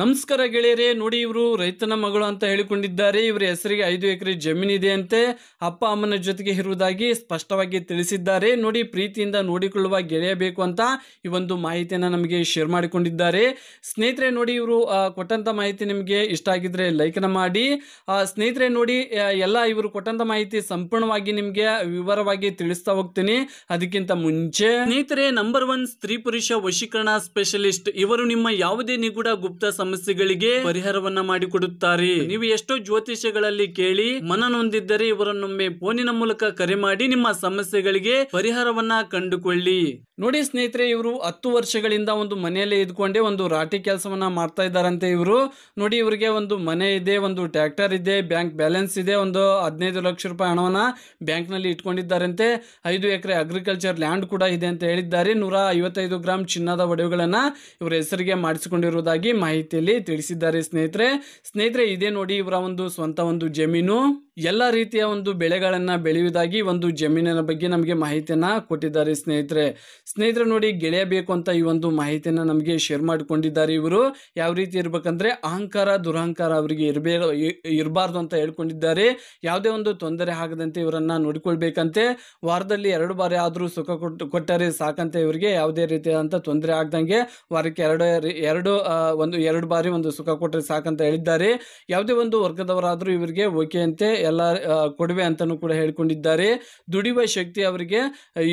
ನಮಸ್ಕಾರ ಗೆಳೆಯರೇ ನೋಡಿ ಇವರು ರೈತನ ಮಗಳು ಅಂತ ಹೇಳಿಕೊಂಡಿದ್ದಾರೆ ಇವರ ಹೆಸರಿಗೆ ಐದು ಎಕರೆ ಇದೆ ಅಂತೆ ಅಪ್ಪ ಅಮ್ಮನ ಜೊತೆಗೆ ಇರುವುದಾಗಿ ಸ್ಪಷ್ಟವಾಗಿ ತಿಳಿಸಿದ್ದಾರೆ ನೋಡಿ ಪ್ರೀತಿಯಿಂದ ನೋಡಿಕೊಳ್ಳುವ ಗೆಳೆಯಬೇಕು ಅಂತ ಈ ಒಂದು ಮಾಹಿತಿಯನ್ನು ನಮಗೆ ಶೇರ್ ಮಾಡಿಕೊಂಡಿದ್ದಾರೆ ಸ್ನೇಹಿತರೆ ನೋಡಿ ಇವರು ಕೊಟ್ಟಂಥ ಮಾಹಿತಿ ನಿಮಗೆ ಇಷ್ಟ ಆಗಿದ್ರೆ ಲೈಕ್ನ ಮಾಡಿ ಸ್ನೇಹಿತರೆ ನೋಡಿ ಎಲ್ಲ ಇವರು ಕೊಟ್ಟಂಥ ಮಾಹಿತಿ ಸಂಪೂರ್ಣವಾಗಿ ನಿಮಗೆ ವಿವರವಾಗಿ ತಿಳಿಸ್ತಾ ಹೋಗ್ತೀನಿ ಅದಕ್ಕಿಂತ ಮುಂಚೆ ಸ್ನೇಹಿತರೆ ನಂಬರ್ ಒನ್ ಸ್ತ್ರೀ ಪುರುಷ ವಶೀಕರಣ ಸ್ಪೆಷಲಿಸ್ಟ್ ಇವರು ನಿಮ್ಮ ಯಾವುದೇ ನಿಗೂಢ ಗುಪ್ತ ಸಮಸ್ಯೆಗಳಿಗೆ ಪರಿಹಾರವನ್ನ ಮಾಡಿಕೊಡುತ್ತಾರೆ ನೀವು ಎಷ್ಟೋ ಜ್ಯೋತಿಷಗಳಲ್ಲಿ ಕೇಳಿ ಮನನೊಂದಿದ್ದರೆ ಇವರನ್ನೊಮ್ಮೆ ಫೋನಿನ ಮೂಲಕ ಕರೆ ಮಾಡಿ ನಿಮ್ಮ ಸಮಸ್ಯೆಗಳಿಗೆ ಪರಿಹಾರವನ್ನ ಕಂಡುಕೊಳ್ಳಿ ನೋಡಿ ಸ್ನೇಹಿತರೆ ಇವರು ಹತ್ತು ವರ್ಷಗಳಿಂದ ಒಂದು ಮನೆಯಲ್ಲೇ ಇದ್ಕೊಂಡೆ ಒಂದು ರಾಟಿ ಕೆಲಸವನ್ನ ಮಾಡ್ತಾ ಇದ್ದಾರಂತೆ ಇವರು ನೋಡಿ ಇವರಿಗೆ ಒಂದು ಮನೆ ಇದೆ ಒಂದು ಟ್ರ್ಯಾಕ್ಟರ್ ಇದೆ ಬ್ಯಾಂಕ್ ಬ್ಯಾಲೆನ್ಸ್ ಇದೆ ಒಂದು ಹದಿನೈದು ಲಕ್ಷ ರೂಪಾಯಿ ಹಣವನ್ನ ಬ್ಯಾಂಕ್ ನಲ್ಲಿ ಇಟ್ಕೊಂಡಿದ್ದಾರಂತೆ ಐದು ಎಕರೆ ಅಗ್ರಿಕಲ್ಚರ್ ಲ್ಯಾಂಡ್ ಕೂಡ ಇದೆ ಅಂತ ಹೇಳಿದ್ದಾರೆ ನೂರ ಐವತ್ತೈದು ಗ್ರಾಮ್ ಚಿನ್ನದ ಒಡವೆಗಳನ್ನ ಇವರ ಹೆಸರಿಗೆ ಮಾಡಿಸಿಕೊಂಡಿರುವುದಾಗಿ ಮಾಹಿತಿ ರೀತಿಯಲ್ಲಿ ತಿಳಿಸಿದ್ದಾರೆ ಸ್ನೇಹಿತರೆ ಸ್ನೇಹಿತರೆ ಇದೇ ನೋಡಿ ಇವರ ಒಂದು ಸ್ವಂತ ಒಂದು ಜಮೀನು ಎಲ್ಲ ರೀತಿಯ ಒಂದು ಬೆಳೆಗಳನ್ನು ಬೆಳೆಯುವುದಾಗಿ ಒಂದು ಜಮೀನಿನ ಬಗ್ಗೆ ನಮಗೆ ಮಾಹಿತಿಯನ್ನು ಕೊಟ್ಟಿದ್ದಾರೆ ಸ್ನೇಹಿತರೆ ಸ್ನೇಹಿತರೆ ನೋಡಿ ಗೆಳೆಯಬೇಕು ಅಂತ ಈ ಒಂದು ಮಾಹಿತಿಯನ್ನು ನಮಗೆ ಶೇರ್ ಮಾಡಿಕೊಂಡಿದ್ದಾರೆ ಇವರು ಯಾವ ರೀತಿ ಇರಬೇಕಂದ್ರೆ ಅಹಂಕಾರ ದುರಹಂಕಾರ ಅವರಿಗೆ ಇರಬೇ ಇರಬಾರ್ದು ಅಂತ ಹೇಳ್ಕೊಂಡಿದ್ದಾರೆ ಯಾವುದೇ ಒಂದು ತೊಂದರೆ ಆಗದಂತೆ ಇವರನ್ನು ನೋಡಿಕೊಳ್ಬೇಕಂತೆ ವಾರದಲ್ಲಿ ಎರಡು ಬಾರಿ ಆದರೂ ಸುಖ ಕೊಟ್ಟು ಕೊಟ್ಟರೆ ಸಾಕಂತೆ ಇವರಿಗೆ ಯಾವುದೇ ರೀತಿಯಾದಂಥ ತೊಂದರೆ ಆಗ್ದಂಗೆ ವಾರಕ್ಕೆ ಎರಡು ಎರಡು ಒಂದು ಎರಡು ಬಾರಿ ಒಂದು ಸುಖ ಕೊಟ್ಟರೆ ಸಾಕಂತ ಹೇಳಿದ್ದಾರೆ ಯಾವುದೇ ಒಂದು ವರ್ಗದವರಾದರೂ ಇವರಿಗೆ ಓಕೆ ಅಂತೆ ಎಲ್ಲ ಕೊಡುವೆ ಅಂತಲೂ ಕೂಡ ಹೇಳಿಕೊಂಡಿದ್ದಾರೆ ದುಡಿಯುವ ಶಕ್ತಿ ಅವರಿಗೆ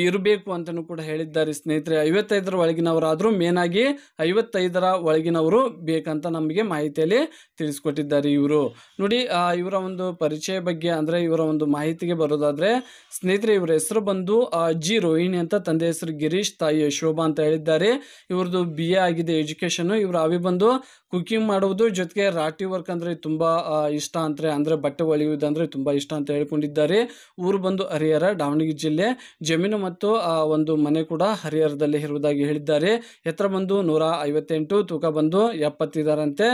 ಇರಬೇಕು ಅಂತಲೂ ಕೂಡ ಹೇಳಿದ್ದಾರೆ ಸ್ನೇಹಿತರೆ ಐವತ್ತೈದರ ಒಳಗಿನವರಾದರೂ ಆಗಿ ಐವತ್ತೈದರ ಒಳಗಿನವರು ಬೇಕಂತ ನಮಗೆ ಮಾಹಿತಿಯಲ್ಲಿ ತಿಳಿಸ್ಕೊಟ್ಟಿದ್ದಾರೆ ಇವರು ನೋಡಿ ಇವರ ಒಂದು ಪರಿಚಯ ಬಗ್ಗೆ ಅಂದರೆ ಇವರ ಒಂದು ಮಾಹಿತಿಗೆ ಬರೋದಾದರೆ ಸ್ನೇಹಿತರೆ ಇವರ ಹೆಸರು ಬಂದು ಜಿ ರೋಹಿಣಿ ಅಂತ ತಂದೆ ಹೆಸರು ಗಿರೀಶ್ ತಾಯಿ ಶೋಭಾ ಅಂತ ಹೇಳಿದ್ದಾರೆ ಇವ್ರದ್ದು ಬಿ ಎ ಆಗಿದೆ ಎಜುಕೇಷನ್ ಇವರು ಅವಿ ಬಂದು ಕುಕಿಂಗ್ ಮಾಡುವುದು ಜೊತೆಗೆ ರಾಟಿ ವರ್ಕ್ ಅಂದರೆ ತುಂಬ ಇಷ್ಟ ಅಂತಾರೆ ಅಂದರೆ ಬಟ್ಟೆ ಒಳೆಯುವುದು ಅಂದರೆ ತುಂಬ ಇಷ್ಟ ಅಂತ ಹೇಳ್ಕೊಂಡಿದ್ದಾರೆ ಊರು ಬಂದು ಹರಿಹರ ದಾವಣಗೆರೆ ಜಿಲ್ಲೆ ಜಮೀನು ಮತ್ತು ಒಂದು ಮನೆ ಕೂಡ ಹರಿಹರದಲ್ಲಿ ಇರುವುದಾಗಿ ಹೇಳಿದ್ದಾರೆ ಎತ್ತರ ಬಂದು ನೂರ ಐವತ್ತೆಂಟು ತೂಕ ಬಂದು ಎಪ್ಪತ್ತಿದಾರಂತೆ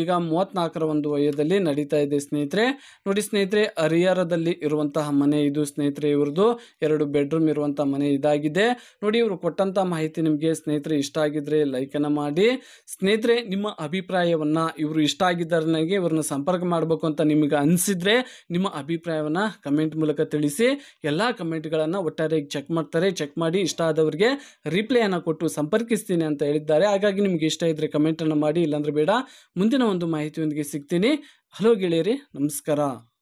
ಈಗ ಮೂವತ್ತ್ನಾಲ್ಕರ ಒಂದು ವಯದಲ್ಲಿ ನಡೀತಾ ಇದೆ ಸ್ನೇಹಿತರೆ ನೋಡಿ ಸ್ನೇಹಿತರೆ ಹರಿಹರದಲ್ಲಿ ಇರುವಂತಹ ಮನೆ ಇದು ಸ್ನೇಹಿತರೆ ಇವ್ರದ್ದು ಎರಡು ಬೆಡ್ರೂಮ್ ಇರುವಂತಹ ಮನೆ ಇದಾಗಿದೆ ನೋಡಿ ಇವರು ಕೊಟ್ಟಂತ ಮಾಹಿತಿ ನಿಮಗೆ ಸ್ನೇಹಿತರೆ ಇಷ್ಟ ಆಗಿದ್ರೆ ಲೈಕನ್ನು ಮಾಡಿ ಸ್ನೇಹಿತರೆ ನಿಮ್ಮ ಅಭಿಪ್ರಾಯವನ್ನು ಇವರು ಇಷ್ಟ ಆಗಿದ್ದಾರೆ ನನಗೆ ಇವ್ರನ್ನ ಸಂಪರ್ಕ ಮಾಡಬೇಕು ಅಂತ ನಿಮಗೆ ಅನಿಸಿದ್ರೆ ನಿಮ್ಮ ಅಭಿಪ್ರಾಯವನ್ನು ಕಮೆಂಟ್ ಮೂಲಕ ತಿಳಿಸಿ ಎಲ್ಲ ಕಮೆಂಟ್ಗಳನ್ನು ಒಟ್ಟಾರೆ ಚೆಕ್ ಮಾಡ್ತಾರೆ ಚೆಕ್ ಮಾಡಿ ಇಷ್ಟ ಆದವರಿಗೆ ರಿಪ್ಲೈಯನ್ನು ಕೊಟ್ಟು ಸಂಪರ್ಕಿಸ್ತೀನಿ ಅಂತ ಹೇಳಿದ್ದಾರೆ ಹಾಗಾಗಿ ನಿಮಗೆ ಇಷ್ಟ ಇದ್ದರೆ ಕಮೆಂಟನ್ನು ಮಾಡಿ ಇಲ್ಲಾಂದ್ರೆ ಬೇಡ ಮುಂದಿನ ಒಂದು ಮಾಹಿತಿಯೊಂದಿಗೆ ಸಿಗ್ತೀನಿ ಹಲೋ ಗೆಳೆಯರಿ ನಮಸ್ಕಾರ